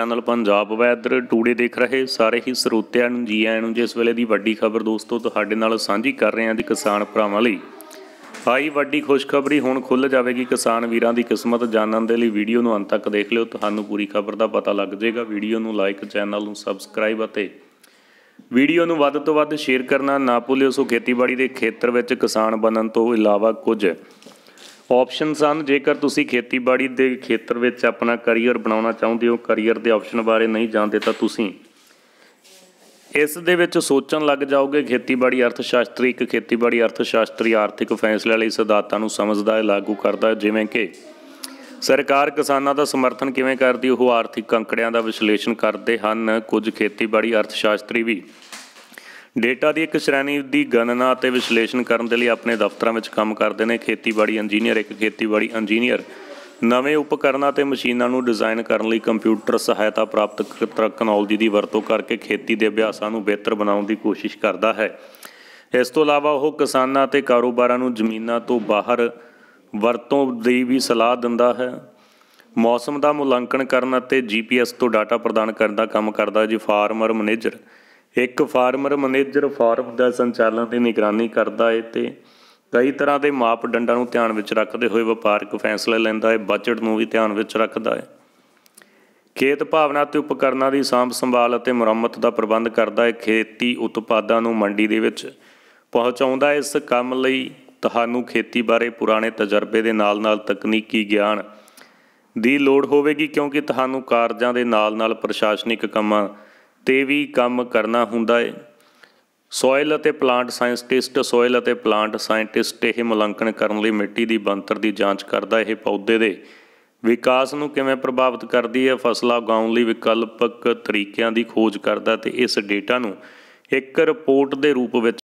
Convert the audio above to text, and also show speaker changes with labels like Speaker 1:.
Speaker 1: channel Punjab weather today ਦੇਖ ਰਹੇ ਸਾਰੇ ਹੀ ਸਰੋਤਿਆਂ ਨੂੰ ਜੀ ਆਇਆਂ ਨੂੰ ਜਿਸ ਵੇਲੇ ਦੀ ਵੱਡੀ ਖਬਰ ਦੋਸਤੋ ਤੁਹਾਡੇ ਨਾਲ ਸਾਂਝੀ ਕਰ ਰਹੇ ਹਾਂ ਜੀ ਕਿਸਾਨ ਭਰਾਵਾਂ ਲਈ ਆਈ ਵੱਡੀ ਖੁਸ਼ਖਬਰੀ ਹੁਣ ਖੁੱਲ ਜਾਵੇਗੀ ਕਿਸਾਨ ਵੀਰਾਂ ਦੀ ਕਿਸਮਤ ਜਾਣਨ ਦੇ ਲਈ ਵੀਡੀਓ ਨੂੰ ਅੰਤ ਤੱਕ ਦੇਖ ਲਿਓ ਤੁਹਾਨੂੰ ਪੂਰੀ ਖਬਰ ਦਾ ਪਤਾ ਲੱਗ ਜਾਏਗਾ ਵੀਡੀਓ ਨੂੰ ਲਾਈਕ ਚੈਨਲ ਨੂੰ ਸਬਸਕ੍ਰਾਈਬ ਅਤੇ ਵੀਡੀਓ ਨੂੰ ਵੱਧ ਤੋਂ ਵੱਧ ਸ਼ੇਅਰ ਕਰਨਾ ਨਾ ਭੁੱਲਿਓ ਸੋ ਖੇਤੀਬਾੜੀ ਦੇ ਖੇਤਰ ਵਿੱਚ ਕਿਸਾਨ ਬਣਨ ਤੋਂ ਇਲਾਵਾ ਕੁਝ ਆਪਸ਼ਨਸ ਹਨ ਜੇਕਰ ਤੁਸੀਂ ਖੇਤੀਬਾੜੀ ਦੇ ਖੇਤਰ ਵਿੱਚ ਆਪਣਾ ਕੈਰੀਅਰ ਬਣਾਉਣਾ ਚਾਹੁੰਦੇ ਹੋ ਕੈਰੀਅਰ ਦੇ ਆਪਸ਼ਨ ਬਾਰੇ ਨਹੀਂ ਜਾਣਦੇ ਤਾਂ ਤੁਸੀਂ ਇਸ ਦੇ ਵਿੱਚ ਸੋਚਣ ਲੱਗ ਜਾਓਗੇ ਖੇਤੀਬਾੜੀ ਅਰਥ ਸ਼ਾਸਤਰੀ ਇੱਕ ਖੇਤੀਬਾੜੀ ਅਰਥ ਸ਼ਾਸਤਰੀ ਆਰਥਿਕ ਫੈਸਲੇ ਲਈ ਸਿਧਾਂਤਾਂ ਨੂੰ ਸਮਝਦਾ ਹੈ ਲਾਗੂ ਕਰਦਾ ਹੈ ਜਿਵੇਂ ਕਿ ਸਰਕਾਰ ਕਿਸਾਨਾਂ ਦਾ ਸਮਰਥਨ ਕਿਵੇਂ ਕਰਦੀ ਉਹ ਆਰਥਿਕ ਅੰਕੜਿਆਂ ਦਾ ਵਿਸ਼ਲੇਸ਼ਣ ਕਰਦੇ ਹਨ ਕੁਝ ਖੇਤੀਬਾੜੀ ਅਰਥ ਸ਼ਾਸਤਰੀ ਵੀ ਡੇਟਾ ਦੀ ਇੱਕ ਸ਼੍ਰੇਣੀ ਦੀ ਗਣਨਾ ਅਤੇ ਵਿਸ਼ਲੇਸ਼ਣ ਕਰਨ ਦੇ ਲਈ ਆਪਣੇ ਦਫ਼ਤਰਾਂ ਵਿੱਚ ਕੰਮ ਕਰਦੇ ਨੇ ਖੇਤੀਬਾੜੀ ਇੰਜੀਨੀਅਰ ਇੱਕ ਖੇਤੀਬਾੜੀ ਇੰਜੀਨੀਅਰ ਨਵੇਂ ਉਪਕਰਨਾਂ ਤੇ ਮਸ਼ੀਨਾਂ ਨੂੰ ਡਿਜ਼ਾਈਨ ਕਰਨ ਲਈ ਕੰਪਿਊਟਰ ਸਹਾਇਤਾ ਪ੍ਰਾਪਤ ਤਕਨਾਲੋਜੀ ਦੀ ਵਰਤੋਂ ਕਰਕੇ ਖੇਤੀ ਦੇ ਅਭਿਆਸਾਂ ਨੂੰ ਬਿਹਤਰ ਬਣਾਉਣ ਦੀ ਕੋਸ਼ਿਸ਼ ਕਰਦਾ ਹੈ ਇਸ ਤੋਂ ਇਲਾਵਾ ਉਹ ਕਿਸਾਨਾਂ ਅਤੇ ਕਾਰੋਬਾਰਾਂ ਨੂੰ ਜ਼ਮੀਨਾਂ ਤੋਂ ਬਾਹਰ ਵਰਤੋਂ ਦੀ ਵੀ ਸਲਾਹ ਦਿੰਦਾ ਹੈ ਮੌਸਮ ਦਾ ਮੁਲਾਂਕਣ ਕਰਨ ਅਤੇ ਜੀਪੀਐਸ ਤੋਂ ਡਾਟਾ ਪ੍ਰਦਾਨ ਕਰਨ ਦਾ ਕੰਮ ਕਰਦਾ ਜੀ ਫਾਰਮਰ ਮੈਨੇਜਰ ਇੱਕ ਫਾਰਮਰ ਮੈਨੇਜਰ ਫਾਰਮ ਦਾ ਸੰਚਾਲਨ ਤੇ ਨਿਗਰਾਨੀ ਕਰਦਾ ਹੈ ਤੇ ਕਈ ਤਰ੍ਹਾਂ ਦੇ ਮਾਪਦੰਡਾਂ ਨੂੰ ਧਿਆਨ ਵਿੱਚ ਰੱਖਦੇ ਹੋਏ ਵਪਾਰਕ ਫੈਸਲੇ ਲੈਂਦਾ ਹੈ ਬਜਟ ਨੂੰ ਵੀ ਧਿਆਨ ਵਿੱਚ ਰੱਖਦਾ ਹੈ ਖੇਤ ਭਾਵਨਾ ਤੇ ਉਪਕਰਨਾਂ ਦੀ ਸਾਂਭ ਸੰਭਾਲ ਅਤੇ ਮੁਰੰਮਤ ਦਾ ਪ੍ਰਬੰਧ ਕਰਦਾ ਹੈ ਖੇਤੀ ਉਤਪਾਦਾਂ ਨੂੰ ਮੰਡੀ ਦੇ ਵਿੱਚ ਪਹੁੰਚਾਉਂਦਾ ਇਸ ਕੰਮ ਲਈ ਤੁਹਾਨੂੰ ਖੇਤੀ ਬਾਰੇ ਪੁਰਾਣੇ ਤਜਰਬੇ ਦੇ ਨਾਲ-ਨਾਲ ਤਕਨੀਕੀ ਗਿਆਨ ਦੀ ਲੋੜ ਹੋਵੇਗੀ ਕਿਉਂਕਿ ਤੁਹਾਨੂੰ ਕਾਰਜਾਂ ਦੇ ਨਾਲ-ਨਾਲ ਪ੍ਰਸ਼ਾਸਨਿਕ ਕੰਮਾਂ ਤੇ ਵੀ ਕੰਮ ਕਰਨਾ ਹੁੰਦਾ ਹੈ ਸੋਇਲ ਅਤੇ ਪਲਾਂਟ ਸਾਇੰਟਿਸਟ ਸੋਇਲ ਅਤੇ ਪਲਾਂਟ ਸਾਇੰਟਿਸਟ ਇਹ ਮੁਲਾਂਕਣ ਕਰਨ ਲਈ ਮਿੱਟੀ ਦੀ ਬਣਤਰ ਦੀ ਜਾਂਚ ਕਰਦਾ ਇਹ ਪੌਦੇ ਦੇ ਵਿਕਾਸ ਨੂੰ ਕਿਵੇਂ ਪ੍ਰਭਾਵਿਤ ਕਰਦੀ ਹੈ ਫਸਲਾਂ ਉਗਾਉਣ ਲਈ ਵਿਕਲਪਕ ਤਰੀਕਿਆਂ ਦੀ ਖੋਜ ਕਰਦਾ ਤੇ ਇਸ ਡੇਟਾ ਨੂੰ ਇੱਕ ਰਿਪੋਰਟ ਦੇ ਰੂਪ ਵਿੱਚ